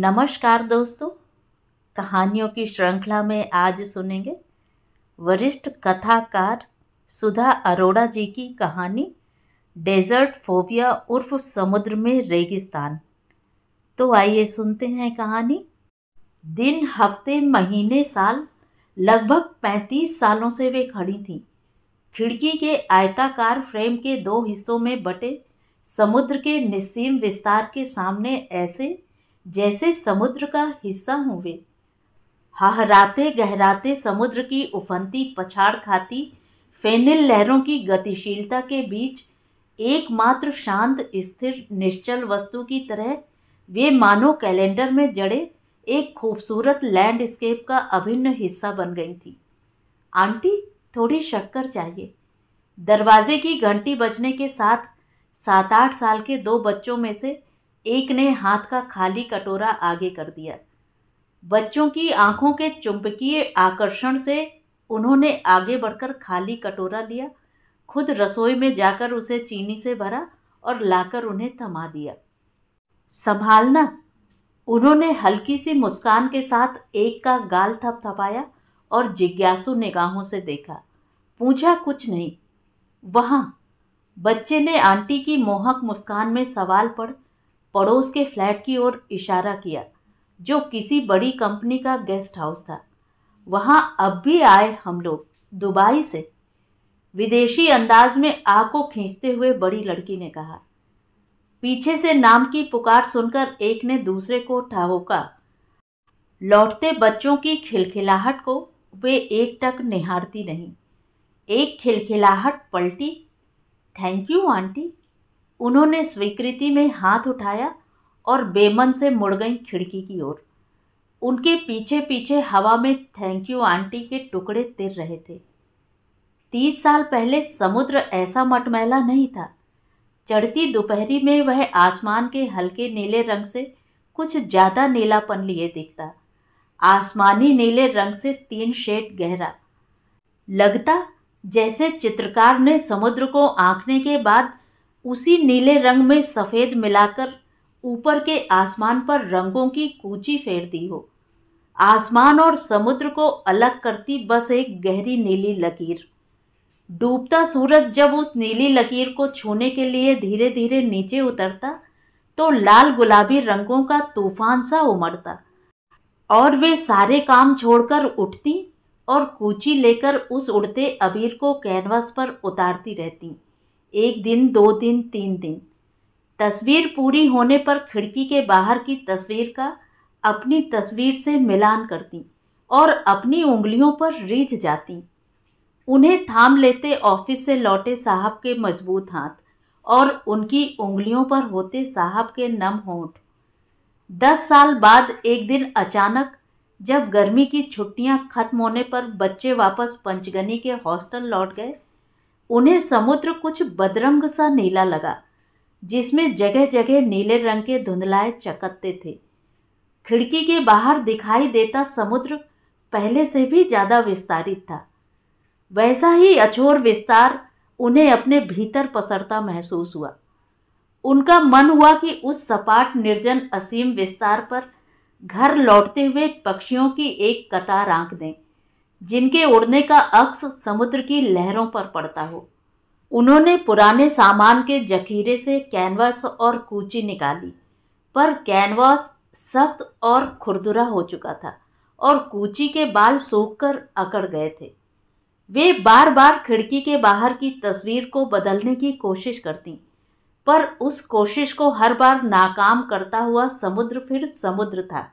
नमस्कार दोस्तों कहानियों की श्रृंखला में आज सुनेंगे वरिष्ठ कथाकार सुधा अरोड़ा जी की कहानी डेजर्ट फोबिया उर्फ समुद्र में रेगिस्तान तो आइए सुनते हैं कहानी दिन हफ्ते महीने साल लगभग पैंतीस सालों से वे खड़ी थी खिड़की के आयताकार फ्रेम के दो हिस्सों में बटे समुद्र के निस्सीम विस्तार के सामने ऐसे जैसे समुद्र का हिस्सा हूँ वे हहराते गहराते समुद्र की उफनती पछाड़ खाती फेनिल लहरों की गतिशीलता के बीच एकमात्र शांत स्थिर निश्चल वस्तु की तरह वे मानो कैलेंडर में जड़े एक खूबसूरत लैंडस्केप का अभिन्न हिस्सा बन गई थी आंटी थोड़ी शक्कर चाहिए दरवाजे की घंटी बजने के साथ सात आठ साल के दो बच्चों में से एक ने हाथ का खाली कटोरा आगे कर दिया बच्चों की आंखों के चुंबकीय आकर्षण से उन्होंने आगे बढ़कर खाली कटोरा लिया खुद रसोई में जाकर उसे चीनी से भरा और लाकर उन्हें थमा दिया संभालना उन्होंने हल्की सी मुस्कान के साथ एक का गाल थपथपाया और जिज्ञासु निगाहों से देखा पूछा कुछ नहीं वहाँ बच्चे ने आंटी की मोहक मुस्कान में सवाल पढ़ पड़ोस के फ्लैट की ओर इशारा किया जो किसी बड़ी कंपनी का गेस्ट हाउस था वहाँ अब भी आए हम लोग दुबई से विदेशी अंदाज में आ को खींचते हुए बड़ी लड़की ने कहा पीछे से नाम की पुकार सुनकर एक ने दूसरे को ठाहोका लौटते बच्चों की खिलखिलाहट को वे एक टक निहारती नहीं एक खिलखिलाहट पलटी थैंक यू आंटी उन्होंने स्वीकृति में हाथ उठाया और बेमन से मुड़ गई खिड़की की ओर उनके पीछे पीछे हवा में थैंक यू आंटी के टुकड़े तिर रहे थे तीस साल पहले समुद्र ऐसा मटमैला नहीं था चढ़ती दोपहरी में वह आसमान के हल्के नीले रंग से कुछ ज़्यादा नीलापन लिए दिखता आसमानी नीले रंग से तीन शेड गहरा लगता जैसे चित्रकार ने समुद्र को आंकने के बाद उसी नीले रंग में सफ़ेद मिलाकर ऊपर के आसमान पर रंगों की कूची फेर दी हो आसमान और समुद्र को अलग करती बस एक गहरी नीली लकीर डूबता सूरज जब उस नीली लकीर को छूने के लिए धीरे धीरे नीचे उतरता तो लाल गुलाबी रंगों का तूफान सा उमड़ता और वे सारे काम छोड़कर उठती और कूची लेकर उस उड़ते अबीर को कैनवास पर उतारती रहती एक दिन दो दिन तीन दिन तस्वीर पूरी होने पर खिड़की के बाहर की तस्वीर का अपनी तस्वीर से मिलान करती और अपनी उंगलियों पर रीझ जाती उन्हें थाम लेते ऑफिस से लौटे साहब के मजबूत हाथ और उनकी उंगलियों पर होते साहब के नम होंठ दस साल बाद एक दिन अचानक जब गर्मी की छुट्टियां खत्म होने पर बच्चे वापस पंचगनी के हॉस्टल लौट गए उन्हें समुद्र कुछ बदरंग सा नीला लगा जिसमें जगह जगह नीले रंग के धुंधलाए चकत्ते थे खिड़की के बाहर दिखाई देता समुद्र पहले से भी ज़्यादा विस्तारित था वैसा ही अछोर विस्तार उन्हें अपने भीतर पसरता महसूस हुआ उनका मन हुआ कि उस सपाट निर्जन असीम विस्तार पर घर लौटते हुए पक्षियों की एक कतार आंक दें जिनके उड़ने का अक्स समुद्र की लहरों पर पड़ता हो उन्होंने पुराने सामान के जखीरे से कैनवास और कूची निकाली पर कैनवास सख्त और खुरदुरा हो चुका था और कूची के बाल सूख कर अकड़ गए थे वे बार बार खिड़की के बाहर की तस्वीर को बदलने की कोशिश करती पर उस कोशिश को हर बार नाकाम करता हुआ समुद्र फिर समुद्र था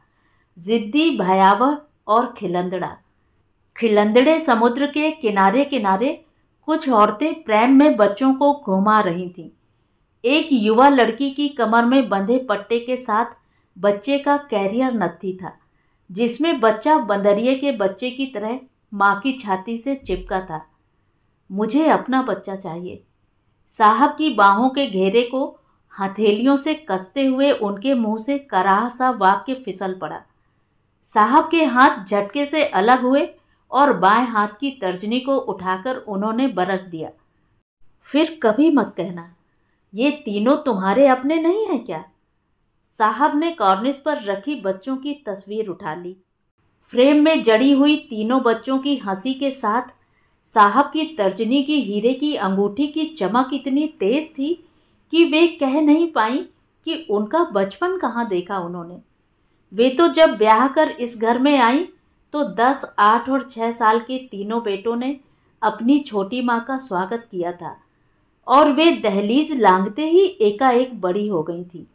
जिद्दी भयावह और खिलंदड़ा खिलंदड़े समुद्र के किनारे किनारे कुछ औरतें प्रेम में बच्चों को घुमा रही थीं एक युवा लड़की की कमर में बंधे पट्टे के साथ बच्चे का कैरियर नत्थी था जिसमें बच्चा बंदरिए के बच्चे की तरह माँ की छाती से चिपका था मुझे अपना बच्चा चाहिए साहब की बाहों के घेरे को हथेलियों से कसते हुए उनके मुंह से कराह सा वाक्य फिसल पड़ा साहब के हाथ झटके से अलग हुए और बाएं हाथ की तर्जनी को उठाकर उन्होंने बरस दिया फिर कभी मत कहना ये तीनों तुम्हारे अपने नहीं हैं क्या साहब ने कॉर्निस पर रखी बच्चों की तस्वीर उठा ली फ्रेम में जड़ी हुई तीनों बच्चों की हंसी के साथ साहब की तर्जनी की हीरे की अंगूठी की चमक इतनी तेज थी कि वे कह नहीं पाई कि उनका बचपन कहाँ देखा उन्होंने वे तो जब ब्याह कर इस घर में आई तो दस आठ और छः साल के तीनों बेटों ने अपनी छोटी माँ का स्वागत किया था और वे दहलीज लांघते ही एकाएक बड़ी हो गई थी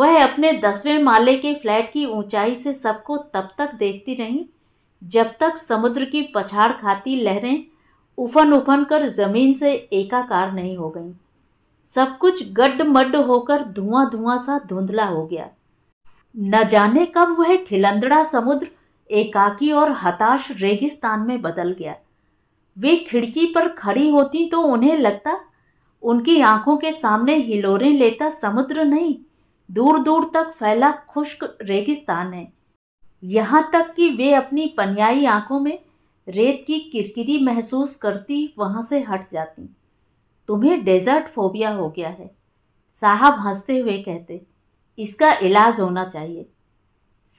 वह अपने दसवें माले के फ्लैट की ऊंचाई से सबको तब तक देखती रहीं जब तक समुद्र की पछाड़ खाती लहरें उफन उफन कर जमीन से एकाकार नहीं हो गईं सब कुछ गड्ढ मड्ड होकर धुआं धुआं सा धुंधला हो गया न जाने कब वह खिलंदड़ा समुद्र एकाकी और हताश रेगिस्तान में बदल गया वे खिड़की पर खड़ी होती तो उन्हें लगता उनकी आंखों के सामने हिलोरें लेता समुद्र नहीं दूर दूर तक फैला खुश्क रेगिस्तान है यहाँ तक कि वे अपनी पनियाई आंखों में रेत की किरकिरी महसूस करती वहाँ से हट जाती तुम्हें डेजर्ट फोबिया हो गया है साहब हंसते हुए कहते इसका इलाज होना चाहिए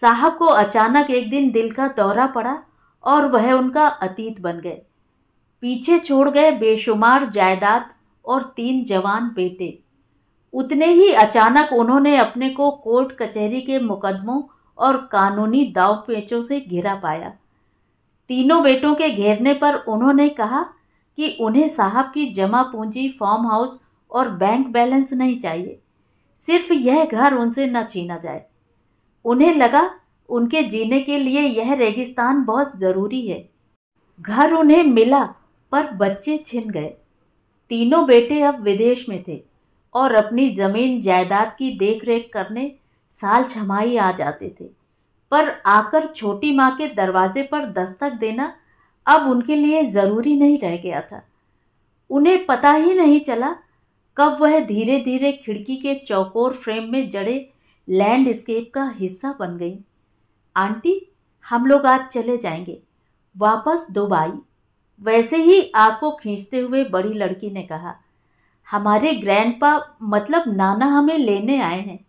साहब को अचानक एक दिन दिल का दौरा पड़ा और वह उनका अतीत बन गए पीछे छोड़ गए बेशुमार जायदाद और तीन जवान बेटे उतने ही अचानक उन्होंने अपने को कोर्ट कचहरी के मुकदमों और कानूनी दाव पेचों से घिरा पाया तीनों बेटों के घेरने पर उन्होंने कहा कि उन्हें साहब की जमा पूंजी फार्म हाउस और बैंक बैलेंस नहीं चाहिए सिर्फ यह घर उनसे न छीना जाए उन्हें लगा उनके जीने के लिए यह रेगिस्तान बहुत ज़रूरी है घर उन्हें मिला पर बच्चे छिन गए तीनों बेटे अब विदेश में थे और अपनी ज़मीन जायदाद की देखरेख करने साल छमाही आ जाते थे पर आकर छोटी माँ के दरवाजे पर दस्तक देना अब उनके लिए ज़रूरी नहीं रह गया था उन्हें पता ही नहीं चला कब वह धीरे धीरे खिड़की के चौकोर फ्रेम में जड़े लैंडस्केप का हिस्सा बन गई आंटी हम लोग आज चले जाएंगे वापस दुबई वैसे ही आपको खींचते हुए बड़ी लड़की ने कहा हमारे ग्रैंडपा मतलब नाना हमें लेने आए हैं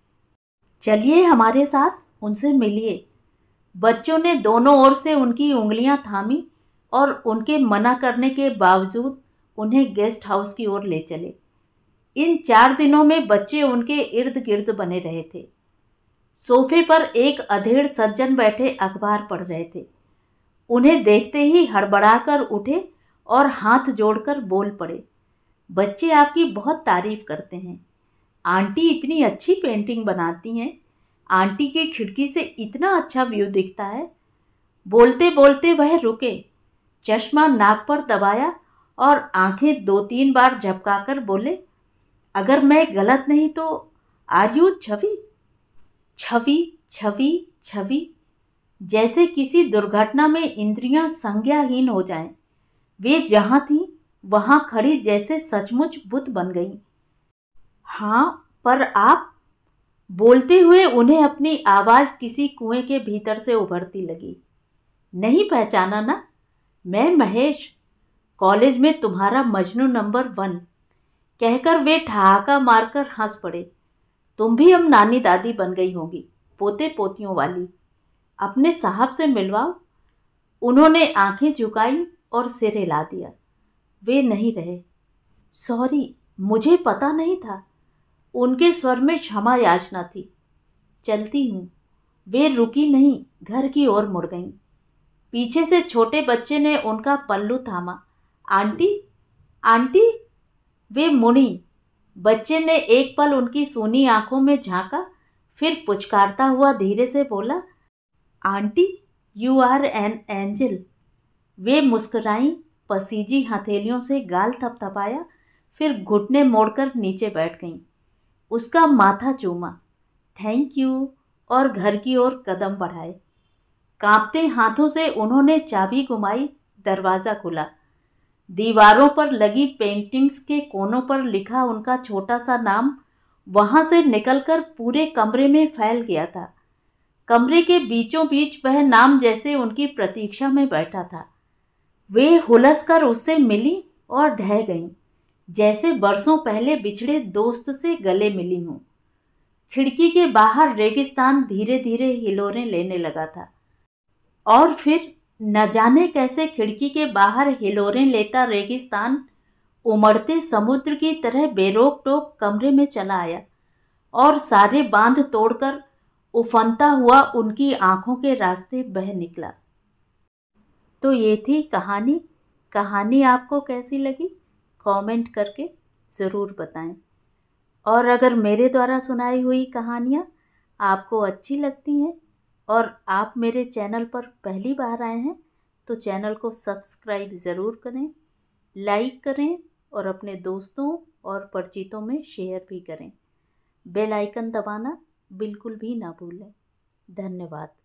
चलिए हमारे साथ उनसे मिलिए बच्चों ने दोनों ओर से उनकी उंगलियां थामी और उनके मना करने के बावजूद उन्हें गेस्ट हाउस की ओर ले चले इन चार दिनों में बच्चे उनके इर्द गिर्द बने रहे थे सोफे पर एक अधेड़ सज्जन बैठे अखबार पढ़ रहे थे उन्हें देखते ही हड़बड़ाकर उठे और हाथ जोड़कर बोल पड़े बच्चे आपकी बहुत तारीफ करते हैं आंटी इतनी अच्छी पेंटिंग बनाती हैं आंटी की खिड़की से इतना अच्छा व्यू दिखता है बोलते बोलते वह रुके चश्मा नाक पर दबाया और आंखें दो तीन बार झपकाकर बोले अगर मैं गलत नहीं तो आर यू छवि छवि छवि छवि जैसे किसी दुर्घटना में इंद्रियां संज्ञाहीन हो जाएं। वे जहाँ थीं वहाँ खड़ी जैसे सचमुच बुत बन गईं। हाँ पर आप बोलते हुए उन्हें अपनी आवाज़ किसी कुएं के भीतर से उभरती लगी नहीं पहचाना ना मैं महेश कॉलेज में तुम्हारा मजनू नंबर वन कहकर वे ठहाका मारकर हंस पड़े तुम भी अब नानी दादी बन गई होगी पोते पोतियों वाली अपने साहब से मिलवाओ उन्होंने आंखें झुकाई और सिर हिला दिया वे नहीं रहे सॉरी मुझे पता नहीं था उनके स्वर में क्षमा याचना थी चलती हूँ वे रुकी नहीं घर की ओर मुड़ गई पीछे से छोटे बच्चे ने उनका पल्लू थामा आंटी आंटी वे मुड़ी बच्चे ने एक पल उनकी सोनी आंखों में झांका फिर पुचकारता हुआ धीरे से बोला aunty you are an angel वे मुस्कुराई पसीजी हथेलियों से गाल थपथपाया फिर घुटने मोड़कर नीचे बैठ गईं उसका माथा चूमा थैंक यू और घर की ओर कदम बढ़ाए कांपते हाथों से उन्होंने चाबी घुमाई दरवाज़ा खुला दीवारों पर लगी पेंटिंग्स के कोनों पर लिखा उनका छोटा सा नाम वहाँ से निकलकर पूरे कमरे में फैल गया था कमरे के बीचों बीच वह नाम जैसे उनकी प्रतीक्षा में बैठा था वे हुलस कर उससे मिली और ढह गईं जैसे बरसों पहले बिछड़े दोस्त से गले मिली हूँ खिड़की के बाहर रेगिस्तान धीरे धीरे हिलोरें लेने लगा था और फिर न जाने कैसे खिड़की के बाहर हिलोरें लेता रेगिस्तान उमड़ते समुद्र की तरह बेरोक टोक कमरे में चला आया और सारे बांध तोड़कर उफनता हुआ उनकी आंखों के रास्ते बह निकला तो ये थी कहानी कहानी आपको कैसी लगी कमेंट करके ज़रूर बताएं और अगर मेरे द्वारा सुनाई हुई कहानियाँ आपको अच्छी लगती हैं और आप मेरे चैनल पर पहली बार आए हैं तो चैनल को सब्सक्राइब ज़रूर करें लाइक करें और अपने दोस्तों और परिचितों में शेयर भी करें बेल आइकन दबाना बिल्कुल भी ना भूलें धन्यवाद